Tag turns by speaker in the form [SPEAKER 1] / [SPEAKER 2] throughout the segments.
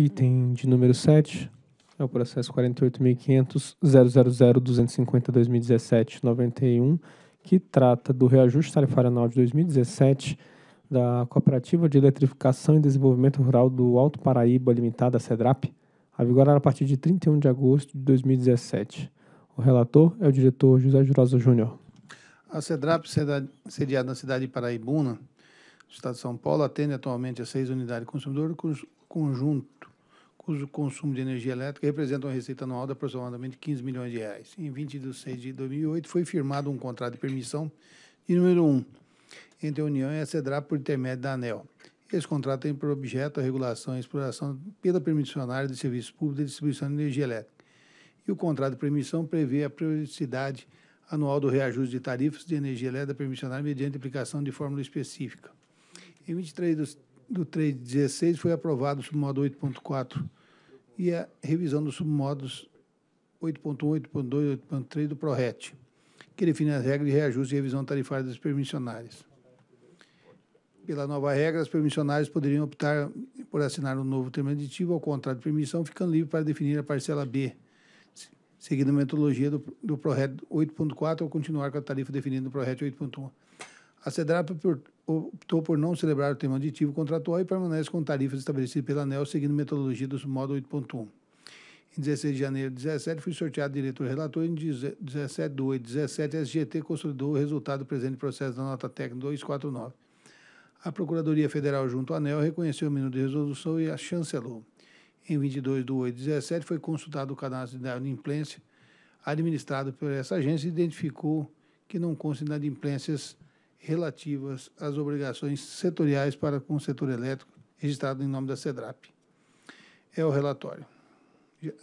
[SPEAKER 1] Item de número 7 é o processo 48.500.000.250.2017.91, que trata do reajuste tarifário anual de 2017 da Cooperativa de Eletrificação e Desenvolvimento Rural do Alto Paraíba Limitada, Cedrap a vigorar a partir de 31 de agosto de 2017. O relator é o diretor José Jurosa Júnior.
[SPEAKER 2] A Cedrap sediada na cidade de Paraibuna, Estado de São Paulo, atende atualmente a seis unidades consumidoras, cujo conjunto o consumo de energia elétrica representa uma receita anual de aproximadamente 15 milhões de reais. Em 20 de 6 de 2008, foi firmado um contrato de permissão de número 1 entre a União e a CEDRA por intermédio da ANEL. Esse contrato tem por objeto a regulação e exploração pela permissionária de serviços públicos de distribuição de energia elétrica. E o contrato de permissão prevê a periodicidade anual do reajuste de tarifas de energia elétrica permissionária mediante aplicação de fórmula específica. Em 23 de do 316 foi aprovado o submodo 8.4 e a revisão dos submodos 8.1, 8.2, 8.3 do PRORET, que define as regras de reajuste e revisão tarifária das permissionárias. Pela nova regra, as permissionárias poderiam optar por assinar um novo termo aditivo ao contrato de permissão, ficando livre para definir a parcela B, seguindo a metodologia do, do PRORET 8.4 ou continuar com a tarifa definida no PRORET 8.1. A CEDRAP optou por não celebrar o termo aditivo contratual e permanece com tarifas estabelecidas pela ANEL, seguindo metodologia do módulo 8.1. Em 16 de janeiro de 2017, fui sorteado diretor relator em 17 de 8 17, a SGT consolidou o resultado do no processo da nota técnica 249. A Procuradoria Federal, junto à ANEL, reconheceu o minuto de resolução e a chancelou. Em 22 de 8 17, foi consultado o cadastro de inadimplência administrado por essa agência e identificou que não constam inadimplências relativas às obrigações setoriais para com o setor elétrico, registrado em nome da Cedrap, É o relatório.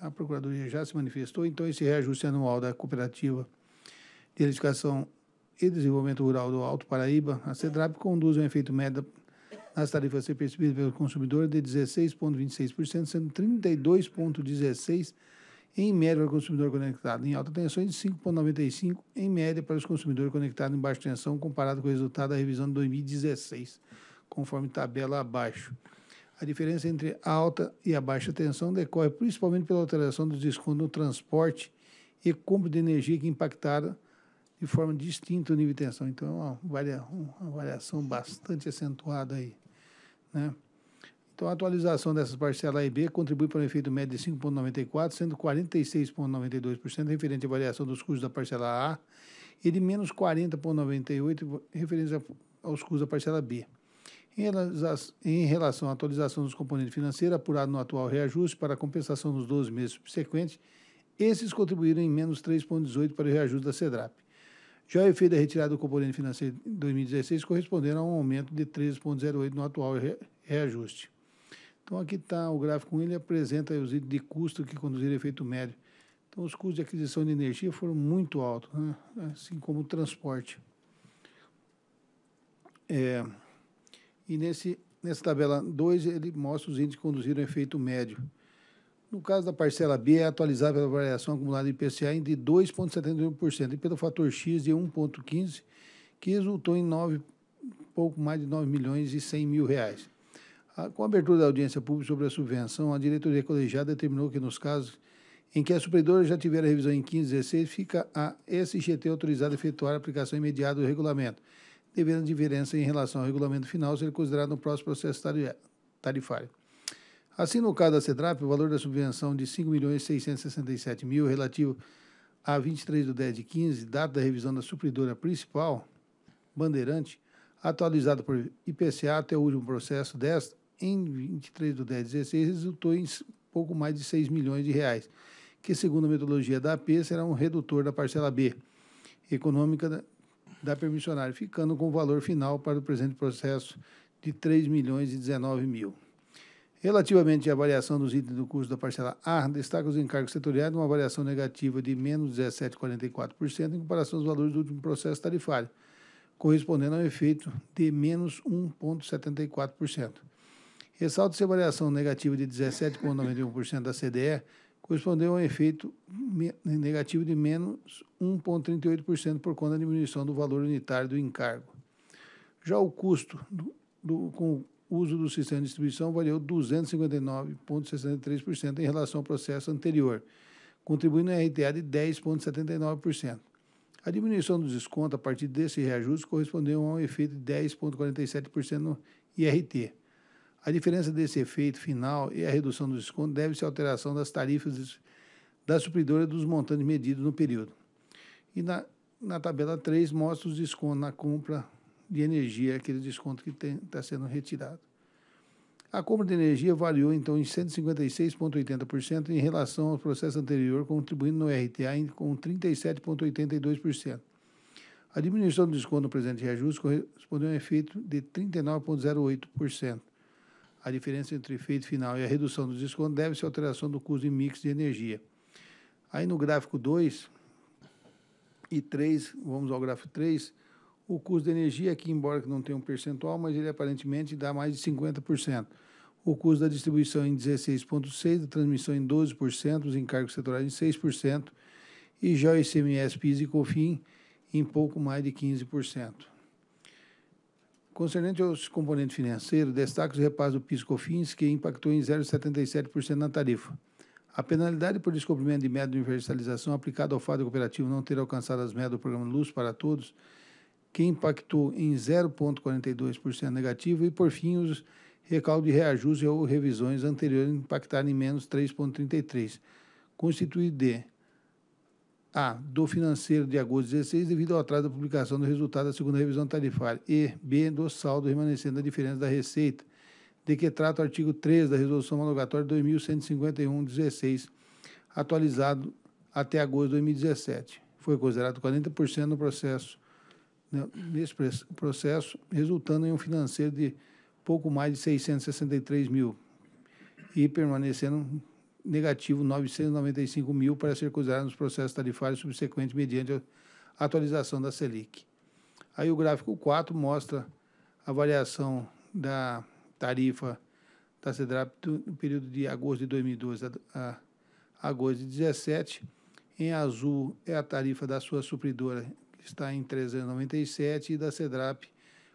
[SPEAKER 2] A Procuradoria já se manifestou, então esse reajuste anual da Cooperativa de Edificação e Desenvolvimento Rural do Alto Paraíba, a Cedrap, conduz um efeito médio nas tarifas a ser percebidas pelo consumidor de 16,26%, sendo 32,16% em média para o consumidor conectado em alta tensão e de 5,95 em média para os consumidores conectados em baixa tensão, comparado com o resultado da revisão de 2016, conforme tabela abaixo. A diferença entre a alta e a baixa tensão decorre principalmente pela alteração dos descontos no transporte e compra de energia que é impactaram de forma distinta o nível de tensão. Então, é uma, uma variação bastante acentuada aí, né? Então, a atualização dessas parcelas A e B contribui para um efeito médio de 5,94, sendo 46,92% referente à variação dos custos da parcela A e de menos 40,98% referente aos custos da parcela B. Em relação à atualização dos componentes financeiros apurados no atual reajuste para a compensação nos 12 meses subsequentes, esses contribuíram em menos 3,18% para o reajuste da Cedrap. Já o efeito da retirada do componente financeiro em 2016 corresponderam a um aumento de 13,08% no atual reajuste. Então aqui está o gráfico 1, ele apresenta os itens de custo que conduziram efeito médio. Então os custos de aquisição de energia foram muito altos, né? assim como o transporte. É, e nesse, nessa tabela 2, ele mostra os índices que conduziram efeito médio. No caso da parcela B, é atualizada pela variação acumulada de IPCA de 2,71% e pelo fator X de 1,15%, que resultou em 9, pouco mais de 9 milhões e 100 mil reais com a abertura da audiência pública sobre a subvenção, a diretoria colegiada determinou que, nos casos em que a supridora já tiver a revisão em 15 e 16, fica a SGT autorizada a efetuar a aplicação imediata do regulamento, devendo a diferença em relação ao regulamento final ser considerado no próximo processo tarifário. Assim, no caso da CEDRAP, o valor da subvenção de R$ 5.667.000 relativo a 23 do 10 de 15, data da revisão da supridora principal, Bandeirante, atualizado por IPCA até o último processo desta, em 23 do 10 16 resultou em pouco mais de 6 milhões de reais, que, segundo a metodologia da AP, será um redutor da parcela B econômica da, da permissionária, ficando com o valor final para o presente processo de 3 milhões e 19 mil. Relativamente à variação dos itens do custo da parcela A, destaca os encargos setoriais de uma variação negativa de menos 17,44% em comparação aos valores do último processo tarifário, correspondendo ao efeito de menos 1,74%. Ressalto-se a variação negativa de 17,91% da CDE correspondeu a um efeito negativo de menos 1,38% por conta da diminuição do valor unitário do encargo. Já o custo do, do, com o uso do sistema de distribuição variou 259,63% em relação ao processo anterior, contribuindo em RTA de 10,79%. A diminuição do desconto a partir desse reajuste correspondeu a um efeito de 10,47% no IRT. A diferença desse efeito final e a redução do desconto deve-se à alteração das tarifas da supridora dos montantes medidos no período. E na, na tabela 3 mostra os descontos na compra de energia, aquele desconto que está sendo retirado. A compra de energia variou então em 156,80% em relação ao processo anterior, contribuindo no RTA com 37,82%. A diminuição do desconto no presente reajuste correspondeu a um efeito de 39,08%. A diferença entre o efeito final e a redução dos desconto deve-se à alteração do custo em mix de energia. Aí no gráfico 2 e 3, vamos ao gráfico 3, o custo de energia aqui, embora que não tenha um percentual, mas ele aparentemente dá mais de 50%. O custo da distribuição em 16,6%, da transmissão em 12%, os encargos setoriais em 6%, e já o ICMS, PIS e COFIN em pouco mais de 15%. Concernente aos componentes financeiros, destaca os repasse do PIS-COFINS, que impactou em 0,77% na tarifa. A penalidade por descumprimento de meta de universalização aplicada ao fato cooperativo não ter alcançado as metas do programa Luz para Todos, que impactou em 0,42% negativo, e, por fim, os recaldos de reajuste ou revisões anteriores impactaram em menos 3,33%, constituído de a. Do financeiro de agosto de 16, devido ao atraso da publicação do resultado da segunda revisão tarifária. E. B. Do saldo remanescente da diferença da receita, de que trata o artigo 3 da Resolução Homologatória 2151-16, atualizado até agosto de 2017. Foi considerado 40% no processo, né, nesse processo, resultando em um financeiro de pouco mais de 663 mil e permanecendo negativo 995 mil para ser considerado nos processos tarifários subsequentes mediante atualização da Selic. Aí o gráfico 4 mostra a variação da tarifa da CEDRAP no período de agosto de 2012 a, agosto de 2017. Em azul é a tarifa da sua supridora, que está em 397, e da CEDRAP,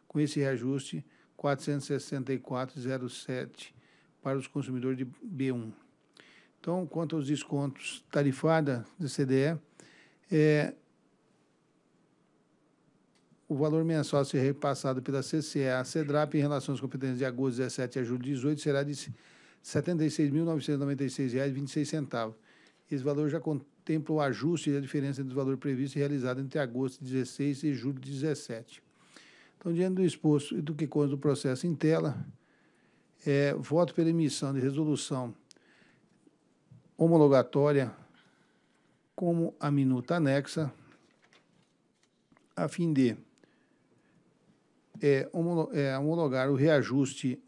[SPEAKER 2] com esse reajuste, 464,07 para os consumidores de B1. Então, quanto aos descontos tarifada do CDE, é, o valor mensal a ser repassado pela CCE à CEDRAP em relação às competências de agosto 17 a julho 18 será de R$ 76.996,26. Esse valor já contempla o ajuste da diferença entre o valor previsto e realizado entre agosto 16 e julho 17. Então, diante do exposto e do que consta do processo em tela, é, voto pela emissão de resolução homologatória como a minuta anexa, a fim de é, é, homologar o reajuste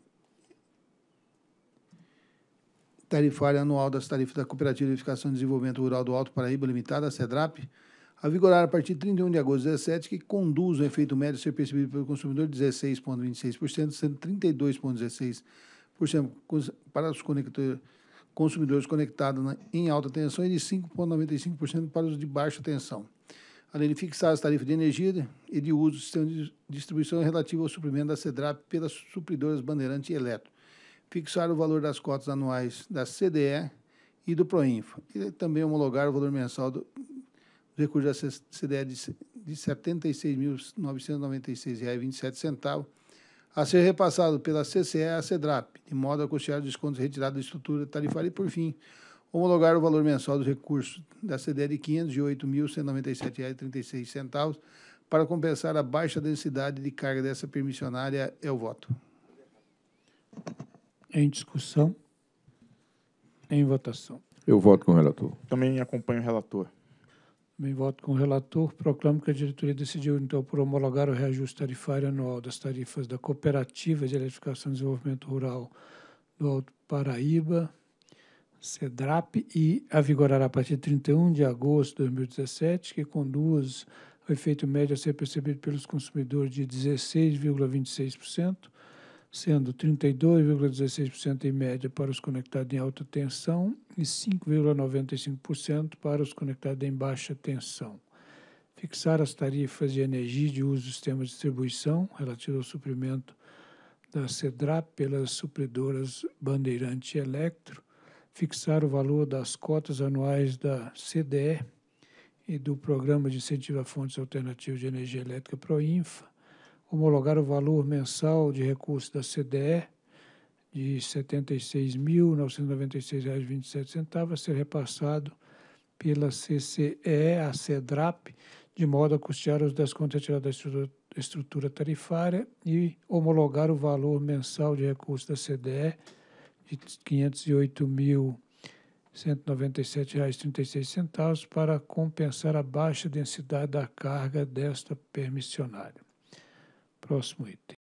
[SPEAKER 2] tarifário anual das tarifas da Cooperativa de Edificação e Desenvolvimento Rural do Alto Paraíba Limitada, a CEDRAP, a vigorar a partir de 31 de agosto de 2017, que conduz o efeito médio a ser percebido pelo consumidor de 16,26%, sendo 32,16% para os conectores consumidores conectados na, né, em alta tensão e de 5,95% para os de baixa tensão, além de fixar as tarifas de energia e de uso do sistema de distribuição relativo ao suprimento da CEDRAP pelas supridoras Bandeirante e Eletro, fixar o valor das cotas anuais da CDE e do Proinfa, e também homologar o valor mensal do, do recurso da CDE de, de R$ 76.996,27 a ser repassado pela CCE à CEDRAP, de modo a custear os descontos retirados da estrutura tarifária e, por fim, homologar o valor mensal dos recursos da CDE de R$ 508.197,36 para compensar a baixa densidade de carga dessa permissionária. É o voto.
[SPEAKER 1] Em discussão. Em votação.
[SPEAKER 2] Eu voto com o relator. Também acompanho o relator.
[SPEAKER 1] Também voto com o relator. Proclamo que a diretoria decidiu, então, por homologar o reajuste tarifário anual das tarifas da Cooperativa de Eletrificação e Desenvolvimento Rural do Alto Paraíba, (Cedrap) e a vigorar a partir de 31 de agosto de 2017, que conduz o efeito médio a ser percebido pelos consumidores de 16,26% sendo 32,16% em média para os conectados em alta tensão e 5,95% para os conectados em baixa tensão. Fixar as tarifas de energia de uso do sistema de distribuição relativo ao suprimento da CEDRAP pelas supridoras Bandeirante e Electro, fixar o valor das cotas anuais da CDE e do Programa de Incentivo a Fontes Alternativas de Energia Elétrica Proinfa, homologar o valor mensal de recursos da CDE de R$ 76.996,27 a ser repassado pela CCE, a CEDRAP, de modo a custear os descontos retirados da estrutura tarifária e homologar o valor mensal de recursos da CDE de R$ 508.197,36 para compensar a
[SPEAKER 2] baixa densidade da carga desta permissionária. prossimo item.